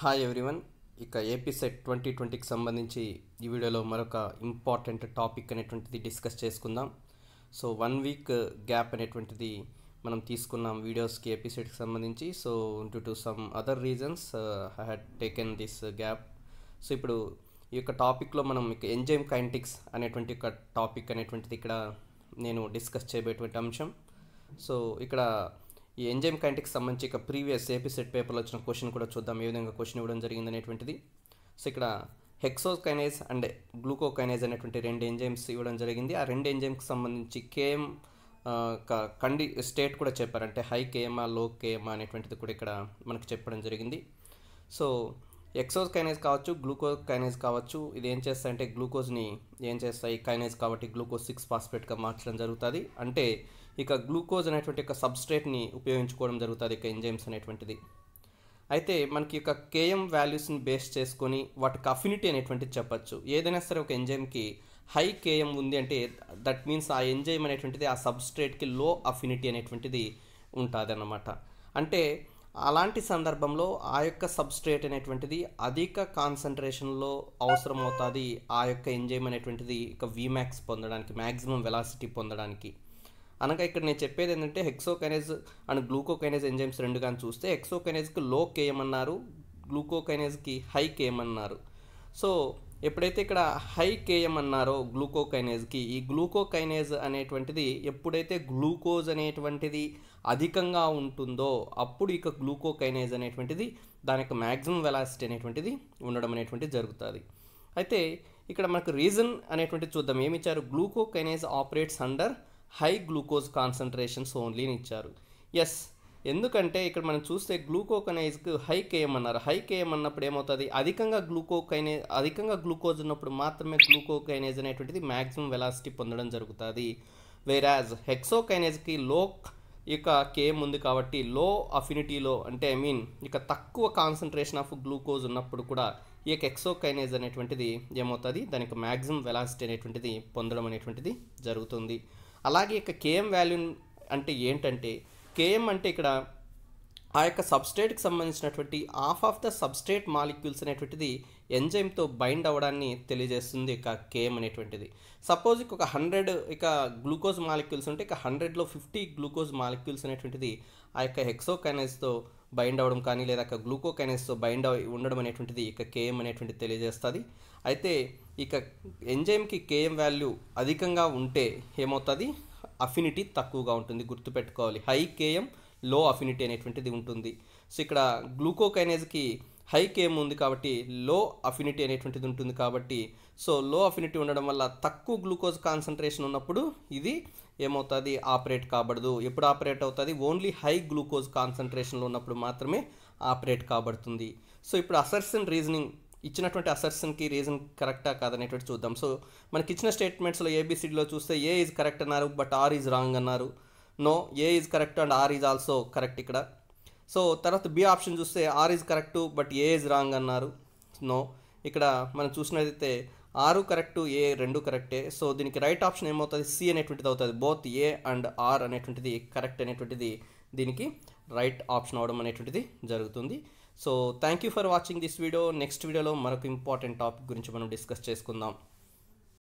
hi everyone ఇక AP SET twenty ట్వంటీకి సంబంధించి ఈ వీడియోలో మరొక ఇంపార్టెంట్ టాపిక్ అనేటువంటిది డిస్కస్ చేసుకుందాం సో వన్ వీక్ గ్యాప్ అనేటువంటిది మనం తీసుకున్నాం వీడియోస్కి ఏపీ సంబంధించి so due to some other reasons I had taken this gap so ఇప్పుడు ఈ యొక్క టాపిక్లో మనం ఇక ఎంజైమ్ కైంటిక్స్ అనేటువంటి ఒక టాపిక్ అనేటువంటిది ఇక్కడ నేను డిస్కస్ చేయబోయేటువంటి అంశం సో ఇక్కడ ఈ ఎంజైమ్ కైనటిక్స్ సంబంధించి ఇక ప్రీవియస్ ఏపీ సెట్ పేపర్లో వచ్చిన క్వశ్చన్ కూడా చూద్దాం ఏ విధంగా క్వశ్చన్ ఇవ్వడం జరిగింది అనేటువంటిది సో ఇక్కడ హెక్సోకైనైజ్ అండ్ గ్లూకోకైనైజ్ అనేటువంటి రెండు ఎంజైమ్స్ ఇవ్వడం జరిగింది ఆ రెండు ఎంజైమ్కి సంబంధించి కేఎం కండి స్టేట్ కూడా చెప్పారంటే హై కేఎమా లో కేఎమా అనేటువంటిది కూడా ఇక్కడ మనకు చెప్పడం జరిగింది సో ఎక్సోజ్ కైనేజ్ కావచ్చు గ్లూకోజ్ కైనేజ్ కావచ్చు ఇది ఏం చేస్తాయి అంటే గ్లూకోజ్ని ఏం చేస్తాయి కైనేజ్ కాబట్టి గ్లూకోజ్ సిక్స్ ఫాస్ఫేట్గా మార్చడం జరుగుతుంది అంటే ఇక గ్లూకోజ్ అనేటువంటి ఒక సబ్స్ట్రేట్ని ఉపయోగించుకోవడం జరుగుతుంది ఇక ఎంజైమ్స్ అనేటువంటిది అయితే మనకి ఒక కేఎం వాల్యూస్ని బేస్ చేసుకొని వాటికి అఫినిటీ అనేటువంటిది చెప్పచ్చు ఏదైనా సరే ఒక ఎంజైమ్కి హై కేఎం ఉంది అంటే దట్ మీన్స్ ఆ ఎంజైమ్ అనేటువంటిది ఆ సబ్స్ట్రేట్కి లో అఫినిటీ అనేటువంటిది ఉంటుంది అన్నమాట అంటే అలాంటి సందర్భంలో ఆ యొక్క సబ్స్ట్రేట్ అనేటువంటిది అధిక కాన్సన్ట్రేషన్లో అవసరం అవుతుంది ఆ యొక్క ఎంజైమ్ అనేటువంటిది ఇక వీమాక్స్ పొందడానికి మ్యాక్సిమం వెలాసిటీ పొందడానికి అనగా ఇక్కడ నేను చెప్పేది ఏంటంటే హెక్సోకైనేజ్ అండ్ గ్లూకోకైనేజ్ ఎంజైమ్స్ రెండు కానీ చూస్తే హెక్సోకైనేజ్కి లో కేయమన్నారు గ్లూకోకైనేజ్కి హై కేయమన్నారు సో ఎప్పుడైతే ఇక్కడ హై కేఎం అన్నారో గ్లూకోకైనేజ్కి ఈ గ్లూకోకైనేజ్ అనేటువంటిది ఎప్పుడైతే గ్లూకోజ్ అనేటువంటిది అధికంగా ఉంటుందో అప్పుడు ఇక గ్లూకోకైనేజ్ అనేటువంటిది దానికి మ్యాక్సిమం వెలాసిటీ అనేటువంటిది ఉండడం అనేటువంటిది జరుగుతుంది అయితే ఇక్కడ మనకు రీజన్ అనేటువంటిది చూద్దాం ఏమి ఇచ్చారు glucokinase operates under high glucose concentrations ఓన్లీని ఇచ్చారు ఎస్ ఎందుకంటే ఇక్కడ మనం చూస్తే గ్లూకోకనైజ్కి హై కేఎం అన్నారు హై కేఎం అన్నప్పుడు ఏమవుతుంది అధికంగా గ్లూకోకైనే అధికంగా గ్లూకోజ్ ఉన్నప్పుడు మాత్రమే గ్లూకోకైనేజ్ అనేటువంటిది మ్యాక్సిమం వెలాసిటీ పొందడం జరుగుతుంది వేరాజ్ హెక్సోకైనేజ్కి లో ఇక కేఎం ఉంది కాబట్టి లో అఫినిటీలో అంటే ఐ మీన్ ఇక తక్కువ కాన్సన్ట్రేషన్ ఆఫ్ గ్లూకోజ్ ఉన్నప్పుడు కూడా ఈ యొక్క ఎక్సోకైనేజ్ అనేటువంటిది ఏమవుతుంది దానికి మ్యాక్సిమం వెలాసిటీ అనేటువంటిది పొందడం అనేటువంటిది జరుగుతుంది అలాగే ఇక కేఎం వాల్యూ అంటే ఏంటంటే కేఎం అంటే ఇక్కడ ఆ యొక్క సబ్స్టేట్కి సంబంధించినటువంటి of of the substrate molecules అనేటువంటిది ఎంజైమ్తో బైండ్ అవ్వడాన్ని తెలియజేస్తుంది ఇక కేఎం అనేటువంటిది సపోజ్ ఒక హండ్రెడ్ ఇక గ్లూకోజ్ మాలిక్యూల్స్ ఉంటే ఇక హండ్రెడ్లో ఫిఫ్టీ గ్లూకోజ్ మాలిక్యూల్స్ అనేటువంటిది ఆ యొక్క హెక్సోకైనైజ్తో బైండ్ అవ్వడం కానీ లేదా గ్లూకోకైనైజ్తో బైండ్ అవ ఉండడం అనేటువంటిది ఇక కేఎం అనేటువంటిది తెలియజేస్తుంది అయితే ఇక ఎంజైమ్కి కేఎం వాల్యూ అధికంగా ఉంటే ఏమవుతుంది అఫినిటీ తక్కువగా ఉంటుంది గుర్తుపెట్టుకోవాలి హై కేఎం లో అఫినిటీ అనేటువంటిది ఉంటుంది సో ఇక్కడ గ్లూకోకైనేజ్కి హై కేఎం ఉంది కాబట్టి లో అఫినిటీ అనేటువంటిది ఉంటుంది కాబట్టి సో లో అఫినిటీ ఉండడం వల్ల తక్కువ గ్లూకోజ్ కాన్సన్ట్రేషన్ ఉన్నప్పుడు ఇది ఏమవుతుంది ఆపరేట్ కాబడదు ఎప్పుడు ఆపరేట్ అవుతుంది ఓన్లీ హై గ్లూకోజ్ కాన్సన్ట్రేషన్లో ఉన్నప్పుడు మాత్రమే ఆపరేట్ కాబడుతుంది సో ఇప్పుడు అసర్సన్ రీజనింగ్ ఇచ్చినటువంటి అసర్షన్కి రీజన్ కరెక్టా కాదనేటువంటి చూద్దాం సో మనకి ఇచ్చిన స్టేట్మెంట్స్లో ఏబిసిడిలో చూస్తే ఏ ఈజ్ కరెక్ట్ అన్నారు బట్ ఆర్ ఈజ్ రాంగ్ అన్నారు no A is correct and R is also correct ఇక్కడ సో తర్వాత బి ఆప్షన్ చూస్తే R is correct but A is wrong అన్నారు నో ఇక్కడ మనం చూసినట్లయితే ఆరు కరెక్టు ఏ రెండు కరెక్టే సో దీనికి రైట్ ఆప్షన్ ఏమవుతుంది సి అనేటువంటిది అవుతుంది బోత్ ఏ అండ్ ఆర్ అనేటువంటిది కరెక్ట్ అనేటువంటిది దీనికి రైట్ ఆప్షన్ అవడం అనేటువంటిది జరుగుతుంది so thank you for watching this video next వీడియోలో మరొక ఇంపార్టెంట్ టాపిక్ గురించి మనం డిస్కస్ చేసుకుందాం